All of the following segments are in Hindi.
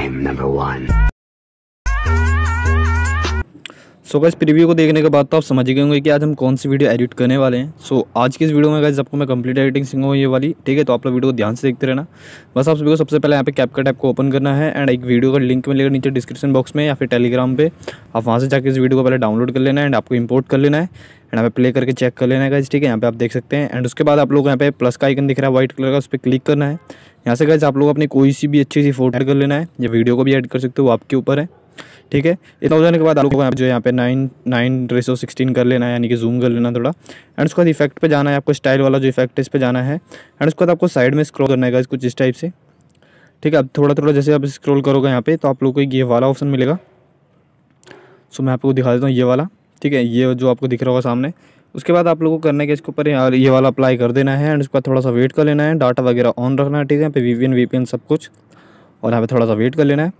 I'm number one. So so gas preview को देखने के बाद तो आप समझ गए होंगे कि आज हम कौन सी वीडियो एडिट करने वाले हैं सो so, आज की इस वीडियो में गैस आपको मैं कंप्लीट एडिटिंग सिखाऊंगा ये वाली ठीक है तो आप लोग वीडियो को ध्यान से देखते रहना बस आप सभी को सबसे पहले यहाँ पे कैपकट ऐप को ओपन करना है एंड एक वीडियो का लिंक मिलेगा नीचे डिस्क्रिप्शन बॉक्स में या फिर टेलीग्राम पर आप वहाँ से जाकर इस वीडियो को पहले डाउनलोड कर लेना है एंड आपको इम्पोर्ट कर लेना है एंड यहाँ पे प्ले करके चेक कर लेना है ठीक है यहाँ पे आप देख सकते हैं एंड उसके बाद आप लोग यहाँ पे प्लस का आइकन दिख रहा है व्हाइट कलर का उस पर क्लिक करना है यहाँ से गाइज आप लोग अपनी कोई सी भी अच्छी सी फोटो एड कर लेना है या वीडियो को भी एड कर सकते हो वो आपके ऊपर है ठीक है इतना हो जाने के बाद आप लोगों को जो यहाँ पे नाइन नाइन रेसो सिक्सटीन कर लेना है यानी कि जूम कर लेना थोड़ा एंड उसके बाद इफेक्ट पे जाना है आपको स्टाइल वाला जो इफेक्ट है इस पर जाना है एंड उसके बाद आपको साइड में स्क्रॉल करना है कुछ इस टाइप से ठीक है अब थोड़ा थोड़ा जैसे आप स्क्रॉल करोगे यहाँ पे तो आप लोग को ये वाला ऑप्शन मिलेगा सो मैं आपको दिखा देता हूँ ये वाला ठीक है ये जो आपको दिख रहा होगा सामने उसके बाद आप लोगों को करना है कि इसके ऊपर ये वाला अप्लाई कर देना है एंड उसके बाद थोड़ा सा वेट कर लेना है डाटा वगैरह ऑन रखना है ठीक है यहाँ पे वी वीपीएन सब कुछ और यहाँ पे थोड़ा सा वेट कर लेना है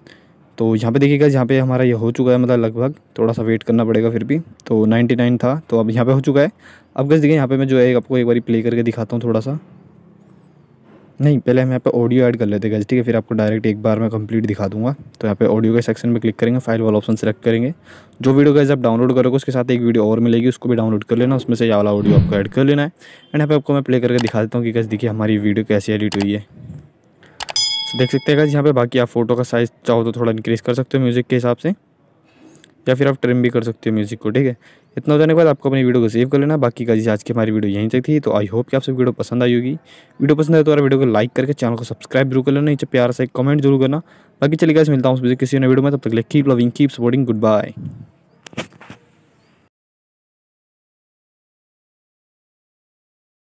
तो यहाँ पे देखिएगा यहाँ पे हमारा ये हो चुका है मतलब लगभग थोड़ा सा वेट करना पड़ेगा फिर भी तो नाइन्टी था तो अब यहाँ पर हो चुका है अब कैसे देखिए यहाँ पे मैं जो है आपको एक बार प्ले करके दिखाता हूँ थोड़ा सा नहीं पहले हम यहाँ पे ऑडियो ऐड कर लेते हैं ठीक है फिर आपको डायरेक्ट एक बार मैं कंप्लीट दिखा दूंगा तो यहाँ पे ऑडियो के सेक्शन में क्लिक करेंगे फाइल वाला ऑप्शन सेलेक्ट करेंगे जो वीडियो गज आप डाउनलोड करोगे उसके साथ एक वीडियो और मिलेगी उसको भी डाउनलोड कर लेना उसमें से यहाँ वाला ऑडियो आपको ऐड कर लेना है एंड यहाँ पे आपको मैं प्ले करके दिखा देता हूँ कि गज देखिए हमारी वीडियो कैसी एडिट हुई है देख सकते हैं गज यहाँ पे बाकी आप फोटो का साइज़ चाहो तो थोड़ा इंक्रीज़ कर सकते हो म्यूज़िक के हिसाब से या फिर आप ट्रिम भी कर सकते हो म्यूज़िक को ठीक है इतना हो जाने के बाद आपको अपनी वीडियो को सेव कर लेना बाकी का आज की हमारी वीडियो यहीं तक थी तो आई होप कि आप सब वीडियो पसंद आई होगी वीडियो पसंद आए तो हमारे वीडियो को लाइक करके चैनल को सब्सक्राइब जरूर कर लेना नीचे प्यार से कमेंट जरूर करना बाकी चलिए गाइस मिलता हूँ किसी ने वीडियो में तब तक keep loving keep supporting good bye